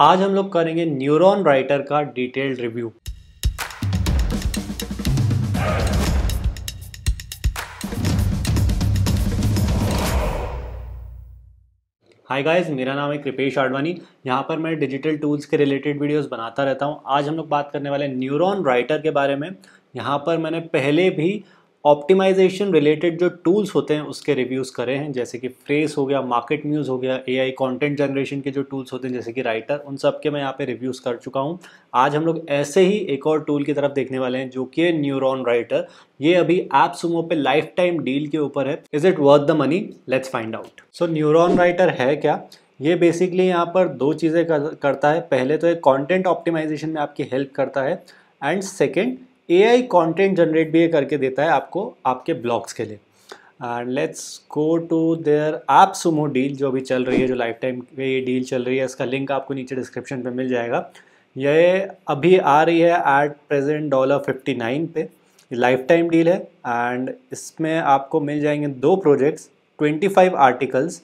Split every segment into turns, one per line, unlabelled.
आज हम लोग करेंगे न्यूरॉन राइटर का डिटेल्ड रिव्यू हाय गाइस मेरा नाम है कृपेश आडवाणी यहाँ पर मैं डिजिटल टूल्स के रिलेटेड वीडियोस बनाता रहता हूँ आज हम लोग बात करने वाले न्यूरॉन राइटर के बारे में यहाँ पर मैंने पहले भी ऑप्टिमाइजेशन रिलेटेड जो टूल्स होते हैं उसके रिव्यूज़ करे हैं जैसे कि फ्रेस हो गया मार्केट न्यूज़ हो गया एआई कंटेंट जनरेशन के जो टूल्स होते हैं जैसे कि राइटर उन सब के मैं यहाँ पे रिव्यूज़ कर चुका हूँ आज हम लोग ऐसे ही एक और टूल की तरफ देखने वाले हैं जो कि है राइटर ये अभी ऐप सुमो पे लाइफ टाइम डील के ऊपर है is it worth the money let's find out so neuron writer है क्या ये बेसिकली यहाँ पर दो चीज़ें करता है पहले तो एक कॉन्टेंट ऑप्टिमाइजेशन में आपकी हेल्प करता है and second A I content generate भी करके देता है आपको आपके ब्लॉग्स के लिए and let's go to their AppSumo deal जो अभी चल रही है जो लाइफ टाइम पे ये डील चल रही है इसका लिंक आपको नीचे डिस्क्रिप्शन पे मिल जाएगा ये अभी आ रही है at present dollar fifty nine पे लाइफ टाइम डील है एंड इसमें आपको मिल जाएंगे दो प्रोजेक्ट्स ट्वेंटी फाइव आर्टिकल्स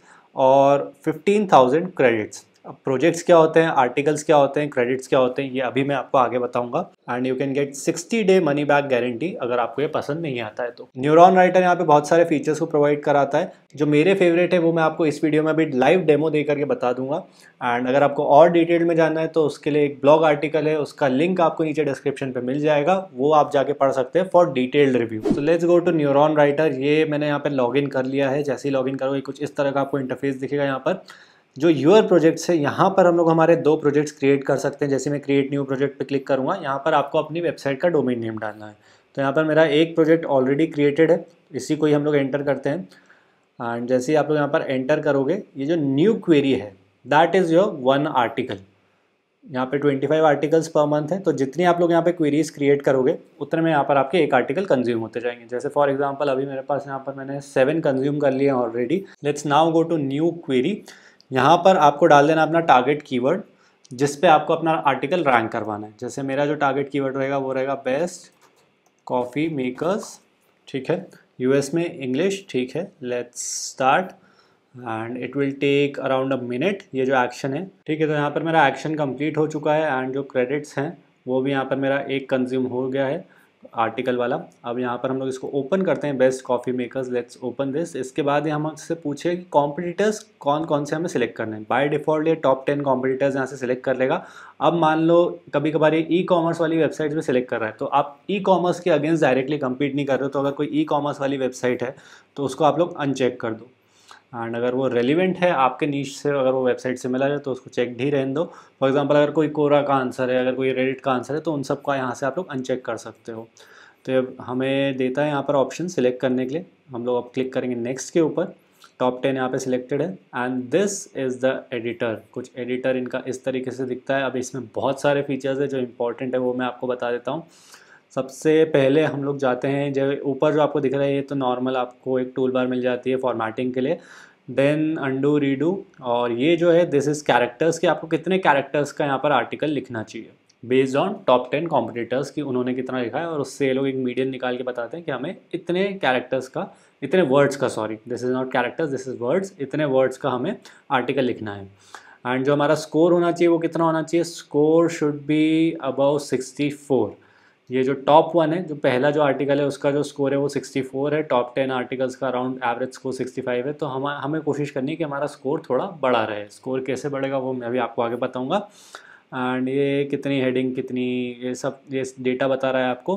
और फिफ्टीन थाउजेंड क्रेडिट्स प्रोजेक्ट्स क्या होते हैं आर्टिकल्स क्या होते हैं क्रेडिट्स क्या होते हैं ये अभी मैं आपको आगे बताऊंगा and you can get 60 day money back guarantee अगर आपको ये पसंद नहीं आता है तो न्यूरॉन राइटर यहाँ पे बहुत सारे फीचर्स को प्रोवाइड कराता है जो मेरे फेवरेट है वो मैं आपको इस वीडियो में अभी लाइव डेमो दे करके बता दूंगा एंड अगर आपको और डिटेल में जानना है तो उसके लिए एक ब्लॉग आर्टिकल है उसका लिंक आपको नीचे डिस्क्रिप्शन पर मिल जाएगा वो आप जाके पढ़ सकते हैं फॉर डिटेल्ड रिव्यू तो let's go to neuron writer ये मैंने यहाँ पर लॉग कर लिया है जैसे ही लॉग करोगे कुछ इस तरह का आपको इंटरफेस दिखेगा यहाँ पर जो यूर प्रोजेक्ट्स है यहाँ पर हम लोग हमारे दो प्रोजेक्ट्स क्रिएट कर सकते हैं जैसे मैं क्रिएट न्यू प्रोजेक्ट पे क्लिक करूँगा यहाँ पर आपको अपनी वेबसाइट का डोमेन नेम डालना है तो यहाँ पर मेरा एक प्रोजेक्ट ऑलरेडी क्रिएटेड है इसी को ही हम लोग एंटर करते हैं एंड जैसे ही आप लोग यहाँ पर एंटर करोगे ये जो न्यू क्वेरी है that is your one article यहाँ पे 25 आर्टिकल्स पर मंथ है तो जितनी आप लोग यहाँ पे क्वेरीज क्रिएट करोगे उतने में यहाँ पर आपके एक आर्टिकल कंज्यूम होते जाएंगे जैसे फॉर एग्जांपल अभी मेरे पास यहाँ पर मैंने सेवन कंज्यूम कर लिए already let's now go to new query यहाँ पर आपको डाल देना अपना टारगेट कीवर्ड जिस पे आपको अपना आर्टिकल रैंक करवाना है जैसे मेरा जो टारगेट कीवर्ड रहेगा वो रहेगा बेस्ट कॉफ़ी मेकर्स ठीक है यूएस में इंग्लिश ठीक है let's start and it will take around a minute ये जो एक्शन है ठीक है तो यहाँ पर मेरा एक्शन कंप्लीट हो चुका है एंड जो क्रेडिट्स हैं वो भी यहाँ पर मेरा एक कंज्यूम हो गया है आर्टिकल वाला अब यहाँ पर हम लोग इसको ओपन करते हैं best coffee makers let's open this इसके बाद हम हमसे पूछे कि कॉम्पिटिटर्स कौन कौन से हमें सेलेक्ट करने हैं बाय डिफ़ॉल्ट ये टॉप टेन कॉम्पिटिटर्स यहाँ से सिलेक्ट कर लेगा अब मान लो कभी कभार ये ई कॉमर्स वाली वेबसाइट में सेलेक्ट कर रहा है तो आप ई कॉमर्स के अगेंस्ट डायरेक्टली कम्पीट नहीं कर रहे हो तो अगर कोई ई कॉमर्स वाली वेबसाइट है तो उसको आप लोग अनचेक कर दो एंड अगर वो रेलिवेंट है आपके नीच से अगर वो वेबसाइट से मिला है तो उसको चेक ही रहने दो फॉर एग्जांपल अगर कोई कोरा का आंसर है अगर कोई रेडिट का आंसर है तो उन सब का यहाँ से आप लोग अनचेक कर सकते हो तो हमें देता है यहाँ पर ऑप्शन सिलेक्ट करने के लिए हम लोग अब क्लिक करेंगे नेक्स्ट के ऊपर टॉप टेन यहाँ पे सिलेक्टेड है and this is the editor कुछ एडिटर इनका इस तरीके से दिखता है अब इसमें बहुत सारे फीचर्स है जो इंपॉर्टेंट है वो मैं आपको बता देता हूँ सबसे पहले हम लोग जाते हैं जब ऊपर जो आपको दिख रहा है ये तो नॉर्मल आपको एक टूल बार मिल जाती है फॉर्मेटिंग के लिए देन अंडू रीडू और ये जो है दिस इज़ कैरेक्टर्स कि आपको कितने कैरेक्टर्स का यहाँ पर आर्टिकल लिखना चाहिए based on top ten competitors की उन्होंने कितना लिखा है और उससे लोग एक मीडियम निकाल के बताते हैं कि हमें इतने कैरेक्टर्स का इतने वर्ड्स का sorry this is not characters this is words इतने वर्ड्स का हमें आर्टिकल लिखना है एंड जो हमारा स्कोर होना चाहिए वो कितना होना चाहिए score should be about sixty four ये जो टॉप वन है जो पहला जो आर्टिकल है उसका जो स्कोर है वो 64 है टॉप टेन आर्टिकल्स का अराउंड एवरेज स्कोर 65 है तो हम हमें कोशिश करनी है कि हमारा स्कोर थोड़ा बड़ा रहे स्कोर कैसे बढ़ेगा वो मैं अभी आपको आगे बताऊँगा एंड ये कितनी हेडिंग कितनी ये सब ये डेटा बता रहा है आपको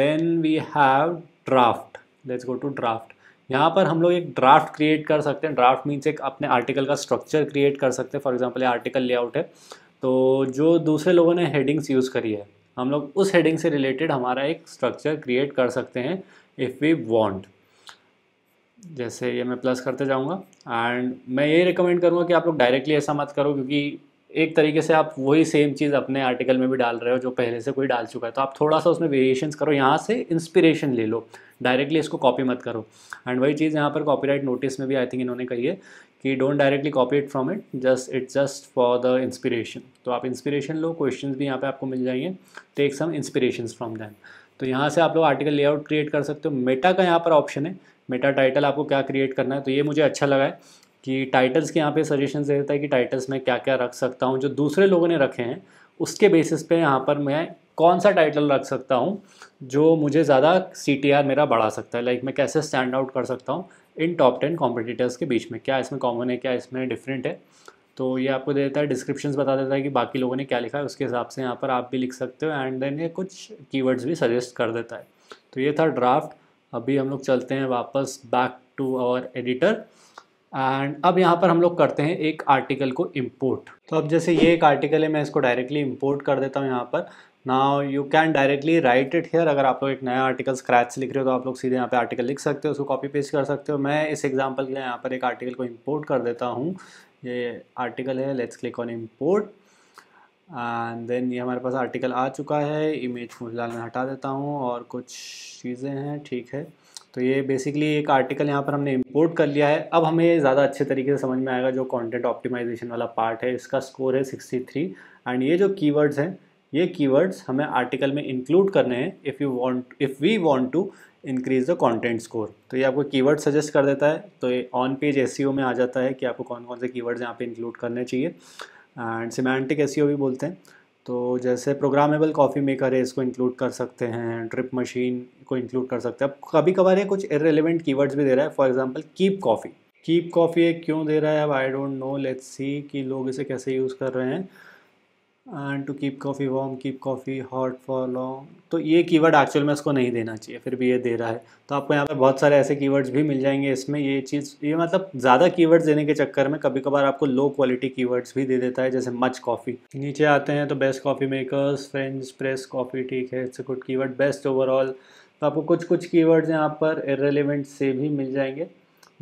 then we have draft let's go to draft यहाँ पर हम लोग एक ड्राफ्ट क्रिएट कर सकते हैं ड्राफ्ट मीन्स एक अपने आर्टिकल का स्ट्रक्चर क्रिएट कर सकते हैं फॉर एग्जाम्पल ये आर्टिकल लेआउट है तो जो दूसरे लोगों ने हेडिंग्स यूज़ करी है हम लोग उस हेडिंग से रिलेटेड हमारा एक स्ट्रक्चर क्रिएट कर सकते हैं इफ़ वी वॉन्ट जैसे ये मैं प्लस करते जाऊँगा एंड मैं ये रिकमेंड करूँगा कि आप लोग डायरेक्टली ऐसा मत करो क्योंकि एक तरीके से आप वही सेम चीज़ अपने आर्टिकल में भी डाल रहे हो जो पहले से कोई डाल चुका है तो आप थोड़ा सा उसमें वेरिएशंस करो यहाँ से इंस्पिरेशन ले लो डायरेक्टली इसको कॉपी मत करो एंड वही चीज़ यहाँ पर कॉपीराइट नोटिस में भी आई थिंक इन्होंने कही है कि don't directly copy it from it just it just for the inspiration तो आप इंस्पिरेशन लो क्वेश्चन भी यहाँ पे आपको मिल जाएंगे take some inspiration from then तो यहाँ से आप लोग आर्टिकल लेआउट क्रिएट कर सकते हो मेटा का यहाँ पर ऑप्शन है मेटा टाइटल आपको क्या क्रिएट करना है तो ये मुझे अच्छा लगा है कि टाइटल्स के यहाँ पे सजेशन दे देता है कि टाइटल्स में क्या क्या रख सकता हूँ जो दूसरे लोगों ने रखे हैं उसके बेसिस पे यहाँ पर मैं कौन सा टाइटल रख सकता हूँ जो मुझे ज़्यादा सी मेरा बढ़ा सकता है लाइक like मैं कैसे स्टैंड आउट कर सकता हूँ इन टॉप टेन कॉम्पिटिटर्स के बीच में क्या इसमें कॉमन है क्या इसमें डिफरेंट है तो ये आपको दे देता है डिस्क्रिप्शन बता देता है कि बाकी लोगों ने क्या लिखा है उसके हिसाब से यहाँ पर आप भी लिख सकते हो एंड देन ये कुछ कीवर्ड्स भी सजेस्ट कर देता है तो ये था ड्राफ्ट अभी हम लोग चलते हैं वापस back to our editor and अब यहाँ पर हम लोग करते हैं एक आर्टिकल को इम्पोर्ट तो अब जैसे ये एक आर्टिकल है मैं इसको डायरेक्टली इम्पोर्ट कर देता हूँ यहाँ पर now you can directly write it here अगर आप लोग एक नया आर्टिकल स्क्रैच लिख रहे हो तो आप लोग सीधे यहाँ पे आर्टिकल लिख सकते हो उसको कॉपी पेस्ट कर सकते हो मैं इस एग्जांपल के लिए यहाँ पर एक आर्टिकल को इंपोर्ट कर देता हूँ ये आर्टिकल है let's click on import and then ये हमारे पास आर्टिकल आ चुका है इमेज फिलहाल मैं हटा देता हूँ और कुछ चीज़ें हैं ठीक है तो ये बेसिकली एक आर्टिकल यहाँ पर हमने इंपोर्ट कर लिया है अब हमें ज़्यादा अच्छे तरीके से समझ में आएगा जो कंटेंट ऑप्टिमाइजेशन वाला पार्ट है इसका स्कोर है थ्री एंड ये जो कीवर्ड्स हैं ये कीवर्ड्स हमें आर्टिकल में इंक्लूड करने हैं if you want if we want to increase the content score तो ये आपको कीवर्ड सजेस्ट कर देता है तो ये ऑन पेज एस में आ जाता है कि आपको कौन कौन से कीवर्ड्स यहाँ पे इंक्लूड करने चाहिए एंड सिमेंटिक एस भी बोलते हैं तो जैसे प्रोग्रामेबल कॉफ़ी मेकर है इसको इंक्लूड कर सकते हैं ट्रिप मशीन को इंक्लूड कर सकते हैं अब कभी कभार ये कुछ इरेलीवेंट कीवर्ड्स भी दे रहा है for example keep coffee keep coffee क्यों दे रहा है अब I don't know let's see कि लोग इसे कैसे यूज़ कर रहे हैं and to keep coffee warm keep coffee hot for long तो ये कीवर्ड एक्चुअल में इसको नहीं देना चाहिए फिर भी ये दे रहा है तो आपको यहाँ पे बहुत सारे ऐसे कीवर्ड्स भी मिल जाएंगे इसमें ये चीज़ ये मतलब ज़्यादा कीवर्ड्स देने के चक्कर में कभी कभार आपको लो क्वालिटी कीवर्ड्स भी दे देता है जैसे मच कॉफ़ी नीचे आते हैं तो best coffee makers French press coffee ठीक है it's a good keyword best overall तो आपको कुछ कुछ कीवर्ड्स यहाँ पर इरेलीवेंट से भी मिल जाएंगे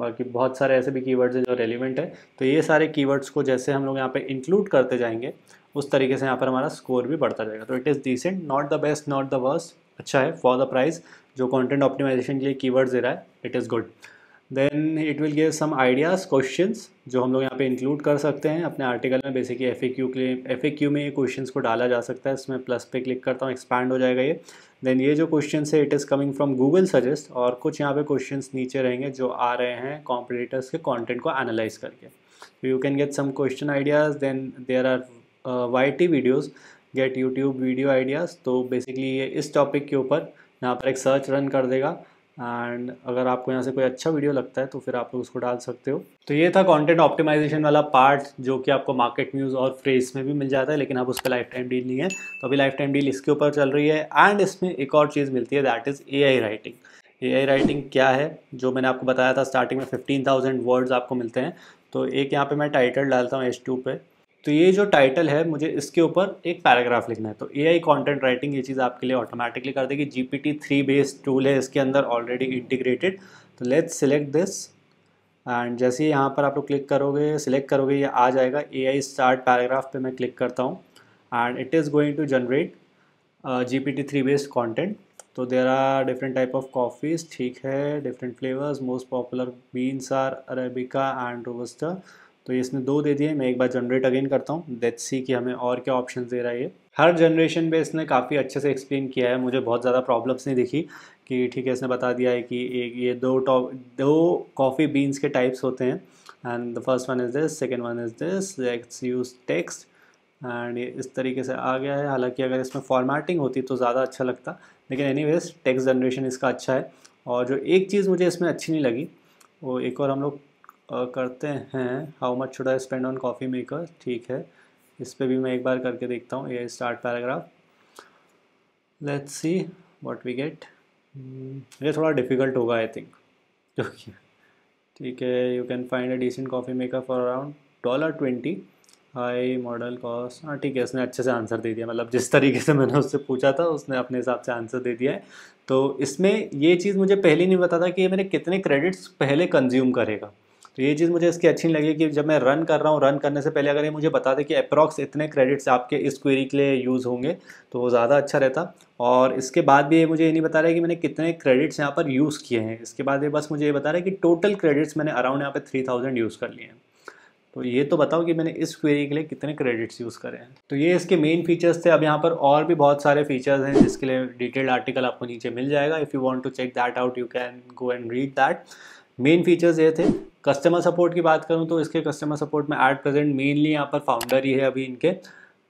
बाकी बहुत सारे ऐसे भी कीवर्ड्स हैं जो रेलिवेंट है तो ये सारे कीवर्ड्स को जैसे हम लोग यहाँ पे इंक्लूड करते जाएंगे उस तरीके से यहाँ पर हमारा स्कोर भी बढ़ता जाएगा तो it is decent not the best not the worst अच्छा है फॉर द प्राइस जो कंटेंट ऑप्टिमाइजेशन के लिए कीवर्ड्स दे रहा है it is good then it will give some ideas question जो हम लोग यहाँ पे इंक्लूड कर सकते हैं अपने आर्टिकल में बेसिकली एफ ए क्यू के लिए एफ ए क्यू में ये क्वेश्चन को डाला जा सकता है इसमें प्लस पे क्लिक करता हूँ एक्सपैंड हो जाएगा ये देन ये जो क्वेश्चन है it is coming from Google suggest और कुछ यहाँ पे क्वेश्चन नीचे रहेंगे जो आ रहे हैं कॉम्पिटेटर्स के कॉन्टेंट को एनालाइज करके you can get some question ideas then there are Y T videos get YouTube video ideas तो बेसिकली ये इस टॉपिक के ऊपर यहाँ पर एक सर्च रन कर देगा एंड अगर आपको यहाँ से कोई अच्छा वीडियो लगता है तो फिर आप लोग उसको डाल सकते हो तो ये था कंटेंट ऑप्टिमाइजेशन वाला पार्ट जो कि आपको मार्केट न्यूज़ और फ्रेज में भी मिल जाता है लेकिन अब उस पर लाइफ टाइम डील नहीं है तो अभी लाइफ टाइम डील इसके ऊपर चल रही है एंड इसमें एक और चीज़ मिलती है that is a writing a writing क्या है जो मैंने आपको बताया था स्टार्टिंग में फिफ्टीन वर्ड्स आपको मिलते हैं तो एक यहाँ पर मैं टाइटल डालता हूँ एच पे तो ये जो टाइटल है मुझे इसके ऊपर एक पैराग्राफ लिखना है तो ए आई कॉन्टेंट राइटिंग ये चीज़ आपके लिए ऑटोमेटिकली कर देगी G P T three based tool है इसके अंदर ऑलरेडी इंटीग्रेटेड तो लेट्स सिलेक्ट दिस एंड जैसे ही यहाँ पर आप लोग क्लिक करोगे सिलेक्ट करोगे ये आ जाएगा ए आई स्टार्ट पैराग्राफ पे मैं क्लिक करता हूँ and it is going to generate G P T three based content तो there are different type of coffees ठीक है different flavours most popular beans are arabica and robusta तो ये इसने दो दे दिए मैं एक बार जनरेट अगेन करता हूँ देट सी कि हमें और क्या ऑप्शन दे रहा है ये हर जनरेशन पे इसने काफ़ी अच्छे से एक्सप्लेन किया है मुझे बहुत ज़्यादा प्रॉब्लम्स नहीं दिखी कि ठीक है इसने बता दिया है कि एक ये दो टॉप दो कॉफ़ी बीन्स के टाइप्स होते हैं and the first one is this second one is this let's use text and इस तरीके से आ गया है हालांकि अगर इसमें फॉर्मेटिंग होती तो ज़्यादा अच्छा लगता लेकिन एनी टेक्स्ट जनरेशन इसका अच्छा है और जो एक चीज़ मुझे इसमें अच्छी नहीं लगी वो एक और हम लोग करते हैं how much should I spend on coffee maker ठीक है इस पर भी मैं एक बार करके देखता हूँ ये start paragraph let's see what we get ये थोड़ा डिफिकल्ट होगा आई थिंक क्योंकि ठीक है you can find a decent coffee maker for around dollar twenty high model cost हाँ ठीक है उसने अच्छे से आंसर दे दिया मतलब जिस तरीके से मैंने उससे पूछा था उसने अपने हिसाब से आंसर दे दिया है तो इसमें ये चीज़ मुझे पहले नहीं पता था कि ये मैंने कितने क्रेडिट्स पहले कंज्यूम करेगा तो ये चीज़ मुझे इसकी अच्छी लगी कि जब मैं रन कर रहा हूँ रन करने से पहले अगर ये मुझे बता दे कि अप्रॉक्स इतने क्रेडिट्स आपके इस क्वेरी के लिए यूज़ होंगे तो ज़्यादा अच्छा रहता और इसके बाद भी ये मुझे ये नहीं बता रहा है कि मैंने कितने क्रेडिट्स यहाँ पर यूज़ किए हैं इसके बाद ये बस मुझे ये बता रहा है कि टोटल क्रेडिट्स मैंने अराउंड यहाँ पर थ्री थाउजेंड यूज़ कर लिए हैं तो ये तो बताओ कि मैंने इस क्वेरी के लिए कितने क्रेडिट्स यूज़ करें हैं तो ये इसके मेन फीचर्स थे अब यहाँ पर और भी बहुत सारे फीचर्स हैं जिसके लिए डिटेल्ड आर्टिकल आपको नीचे मिल जाएगा if you want to check that out you can go and read that main features ये थे कस्टमर सपोर्ट की बात करूँ तो इसके कस्टमर सपोर्ट में एट प्रेजेंट मेनली यहाँ पर फाउंडर ही है अभी इनके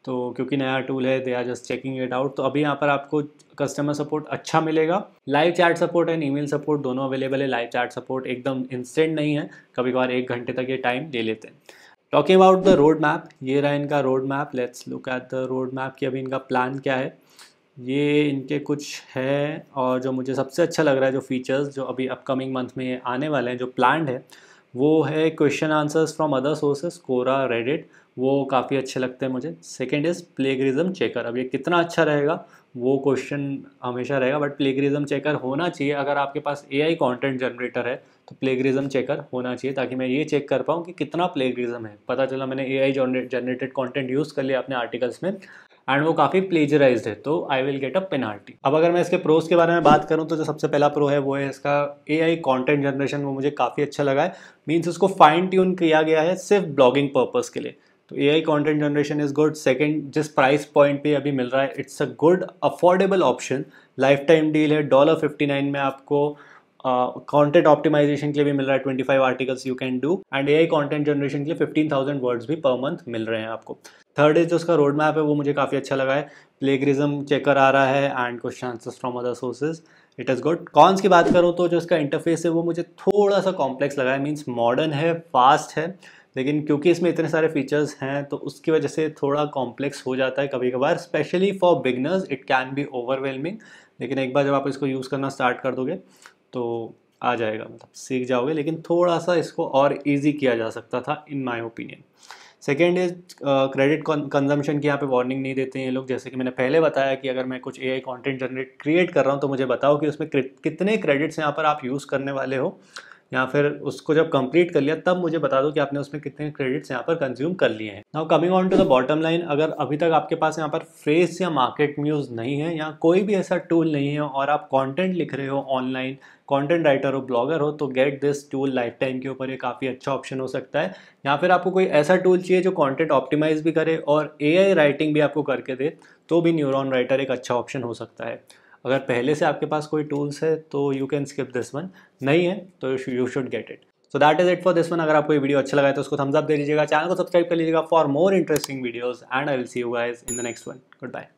तो क्योंकि नया टूल है they are just checking it out तो अभी यहाँ पर आपको कस्टमर सपोर्ट अच्छा मिलेगा live chat support and email support दोनों अवेलेबल है लाइव चैट सपोर्ट एकदम इंस्टेंट नहीं है कभी कभार एक घंटे तक ये टाइम ले लेते हैं talking about the road map ये रहा इनका road map let's look at the road map कि अभी इनका प्लान क्या है ये इनके कुछ है और जो मुझे सबसे अच्छा लग रहा है जो फीचर्स जो अभी अपकमिंग मंथ में आने वाले हैं जो प्लान्ड है वो है question answers from other sources Quora Reddit वो काफ़ी अच्छे लगते हैं मुझे सेकेंड इज़ प्लेगरिज्म चेकर अब ये कितना अच्छा रहेगा वो क्वेश्चन हमेशा रहेगा बट प्लेगरिज्म चेकर होना चाहिए अगर आपके पास ए आई कॉन्टेंट जनरेटर है तो प्लेगरिज्म चेकर होना चाहिए ताकि मैं ये चेक कर पाऊँ कि कितना प्लेगरिज्म है पता चला मैंने A I generated content use कर लिया अपने आर्टिकल्स में एंड वो काफ़ी प्लेजराइज है तो I will get a penalty अब अगर मैं इसके प्रोज के बारे में बात करूँ तो जो सबसे पहला प्रो है वो है इसका ए आई कॉन्टेंट जनरेशन वो मुझे काफ़ी अच्छा लगा है मीन्स उसको फाइन ट्यून किया गया है सिर्फ ब्लॉगिंग पर्पज़ के लिए तो A I content generation is good second जिस प्राइस पॉइंट पे अभी मिल रहा है it's a good affordable option lifetime deal है डॉलर फिफ्टी नाइन में आपको कॉन्टेंट ऑप्टिमाइजेशन के लिए भी मिल रहा है twenty five articles you can do and A I content generation के लिए फिफ्टीन थाउजेंड वर्ड्स भी पर मंथ मिल रहे हैं आपको थर्ड इज जो उसका रोड मैप है वो मुझे काफ़ी अच्छा लगा है प्लेगरिज्म चेकर आ रहा है and question answers from other sources it is good cons की बात करूँ तो जो इसका इंटरफेस है वो मुझे थोड़ा सा कॉम्प्लेक्स लगा है मीन्स मॉडर्न है फास्ट है लेकिन क्योंकि इसमें इतने सारे फीचर्स हैं तो उसकी वजह से थोड़ा कॉम्प्लेक्स हो जाता है कभी कभार specially for beginners it can be overwhelming लेकिन एक बार जब आप इसको यूज़ करना स्टार्ट कर दोगे तो आ जाएगा मतलब सीख जाओगे लेकिन थोड़ा सा इसको और ईजी किया जा सकता था in my opinion second is credit consumption की यहाँ पे वार्निंग नहीं देते हैं ये लोग जैसे कि मैंने पहले बताया कि अगर मैं कुछ एआई कंटेंट जनरेट क्रिएट कर रहा हूँ तो मुझे बताओ कि उसमें कितने क्रेडिट्स यहाँ पर आप यूज़ करने वाले हो या फिर उसको जब कंप्लीट कर लिया तब मुझे बता दो कि आपने उसमें कितने क्रेडिट्स यहाँ पर कंज्यूम कर लिए हैं now coming on to the bottom line अगर अभी तक आपके पास यहाँ पर फ्रेस या मार्केट म्यूज़ नहीं है या कोई भी ऐसा टूल नहीं है और आप कॉन्टेंट लिख रहे हो ऑनलाइन कंटेंट राइटर हो ब्लॉगर हो तो get this tool life time के ऊपर ये काफ़ी अच्छा ऑप्शन हो सकता है या फिर आपको कोई ऐसा टूल चाहिए जो कंटेंट ऑप्टिमाइज भी करे और एआई राइटिंग भी आपको करके दे तो भी न्यूरॉन राइटर एक अच्छा ऑप्शन हो सकता है अगर पहले से आपके पास कोई टूल्स है तो you can skip this one नहीं है तो you should get it so that is it for this one अगर आपको ये वीडियो अच्छा लगा है तो उसको थम्स अप दे दीजिएगा चैनल को सब्सक्राइब कर लीजिएगा for more interesting videos and I will see you guys in the next one good bye